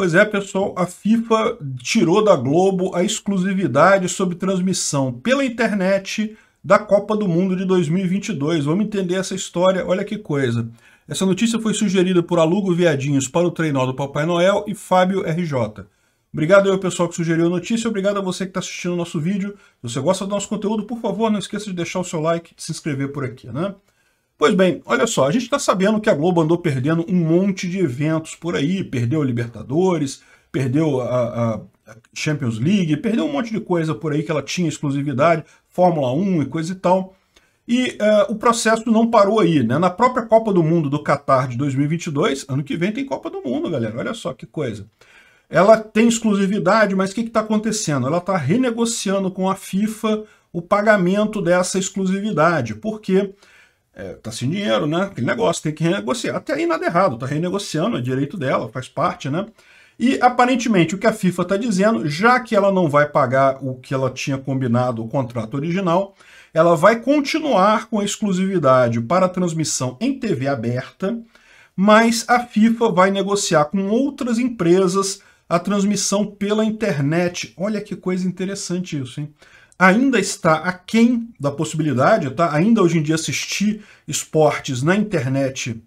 Pois é, pessoal, a FIFA tirou da Globo a exclusividade sobre transmissão pela internet da Copa do Mundo de 2022. Vamos entender essa história, olha que coisa. Essa notícia foi sugerida por Alugo Viadinhos para o treinador do Papai Noel e Fábio RJ. Obrigado ao pessoal que sugeriu a notícia, obrigado a você que está assistindo o nosso vídeo. Se você gosta do nosso conteúdo, por favor, não esqueça de deixar o seu like e se inscrever por aqui, né? Pois bem, olha só, a gente está sabendo que a Globo andou perdendo um monte de eventos por aí, perdeu a Libertadores, perdeu a, a Champions League, perdeu um monte de coisa por aí que ela tinha exclusividade, Fórmula 1 e coisa e tal. E uh, o processo não parou aí, né? Na própria Copa do Mundo do Qatar de 2022, ano que vem tem Copa do Mundo, galera. Olha só que coisa. Ela tem exclusividade, mas o que está acontecendo? Ela está renegociando com a FIFA o pagamento dessa exclusividade, porque é, tá sem dinheiro, né? Aquele negócio, tem que renegociar. Até aí nada errado, tá renegociando, é direito dela, faz parte, né? E aparentemente o que a FIFA está dizendo, já que ela não vai pagar o que ela tinha combinado, o contrato original, ela vai continuar com a exclusividade para a transmissão em TV aberta, mas a FIFA vai negociar com outras empresas a transmissão pela internet. Olha que coisa interessante isso, hein? ainda está aquém da possibilidade, tá? Ainda hoje em dia assistir esportes na internet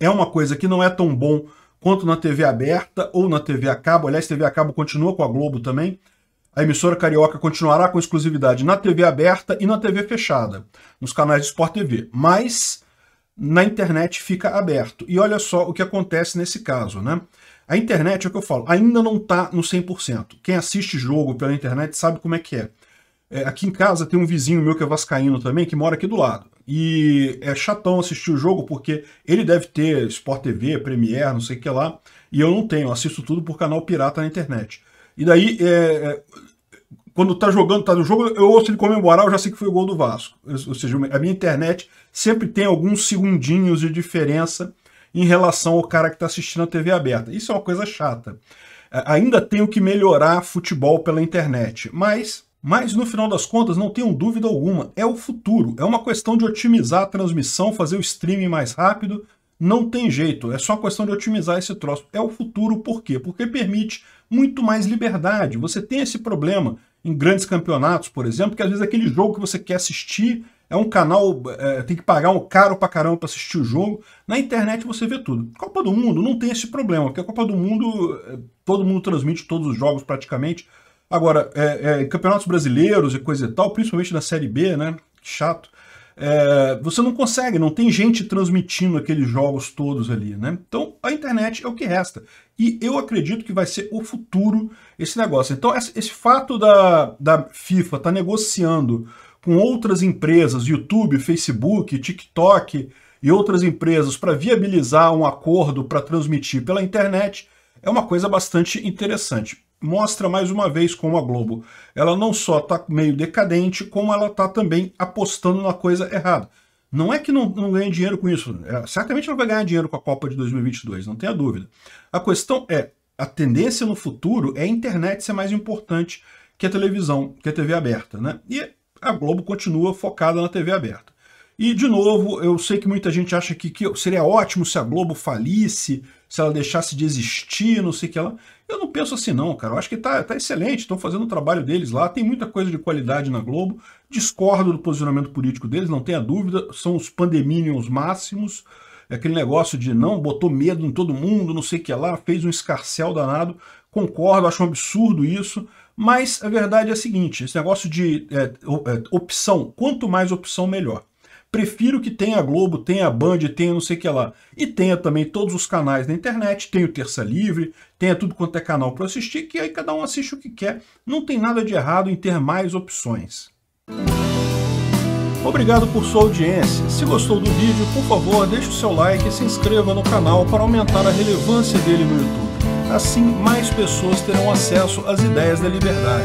é uma coisa que não é tão bom quanto na TV aberta ou na TV a cabo. Aliás, TV a cabo continua com a Globo também. A emissora carioca continuará com exclusividade na TV aberta e na TV fechada, nos canais de Sport TV. Mas na internet fica aberto. E olha só o que acontece nesse caso, né? A internet, é o que eu falo, ainda não está no 100%. Quem assiste jogo pela internet sabe como é que é. É, aqui em casa tem um vizinho meu que é vascaíno também, que mora aqui do lado. E é chatão assistir o jogo porque ele deve ter Sport TV, Premiere, não sei o que lá. E eu não tenho, assisto tudo por canal pirata na internet. E daí, é, é, quando tá jogando, tá no jogo, eu ouço ele comemorar, eu já sei que foi o gol do Vasco. Ou seja, a minha internet sempre tem alguns segundinhos de diferença em relação ao cara que tá assistindo a TV aberta. Isso é uma coisa chata. É, ainda tenho que melhorar futebol pela internet, mas mas no final das contas, não tenham dúvida alguma, é o futuro. É uma questão de otimizar a transmissão, fazer o streaming mais rápido. Não tem jeito, é só questão de otimizar esse troço. É o futuro por quê? Porque permite muito mais liberdade. Você tem esse problema em grandes campeonatos, por exemplo, que às vezes é aquele jogo que você quer assistir é um canal, é, tem que pagar um caro pra caramba pra assistir o jogo. Na internet você vê tudo. Copa do Mundo não tem esse problema, porque a Copa do Mundo, é, todo mundo transmite todos os jogos praticamente. Agora, é, é, campeonatos brasileiros e coisa e tal, principalmente da Série B, né? Chato. É, você não consegue, não tem gente transmitindo aqueles jogos todos ali, né? Então a internet é o que resta. E eu acredito que vai ser o futuro esse negócio. Então, esse fato da, da FIFA estar tá negociando com outras empresas, YouTube, Facebook, TikTok e outras empresas, para viabilizar um acordo para transmitir pela internet, é uma coisa bastante interessante mostra mais uma vez como a Globo ela não só está meio decadente, como ela está também apostando na coisa errada. Não é que não, não ganha dinheiro com isso, é, certamente não vai ganhar dinheiro com a Copa de 2022, não tenha dúvida. A questão é, a tendência no futuro é a internet ser mais importante que a televisão, que a TV aberta, né? E a Globo continua focada na TV aberta. E, de novo, eu sei que muita gente acha que, que seria ótimo se a Globo falisse, se ela deixasse de existir, não sei o que ela. Eu não penso assim, não, cara. Eu acho que tá, tá excelente, estão fazendo o trabalho deles lá, tem muita coisa de qualidade na Globo. Discordo do posicionamento político deles, não tenha dúvida, são os pandemínios máximos. É aquele negócio de não, botou medo em todo mundo, não sei o que lá, fez um escarcel danado. Concordo, acho um absurdo isso. Mas a verdade é a seguinte: esse negócio de é, é opção, quanto mais opção, melhor. Prefiro que tenha a Globo, tenha a Band, tenha não sei o que lá. E tenha também todos os canais da internet, tenha o Terça Livre, tenha tudo quanto é canal para assistir, que aí cada um assiste o que quer. Não tem nada de errado em ter mais opções. Obrigado por sua audiência. Se gostou do vídeo, por favor, deixe o seu like e se inscreva no canal para aumentar a relevância dele no YouTube. Assim, mais pessoas terão acesso às ideias da liberdade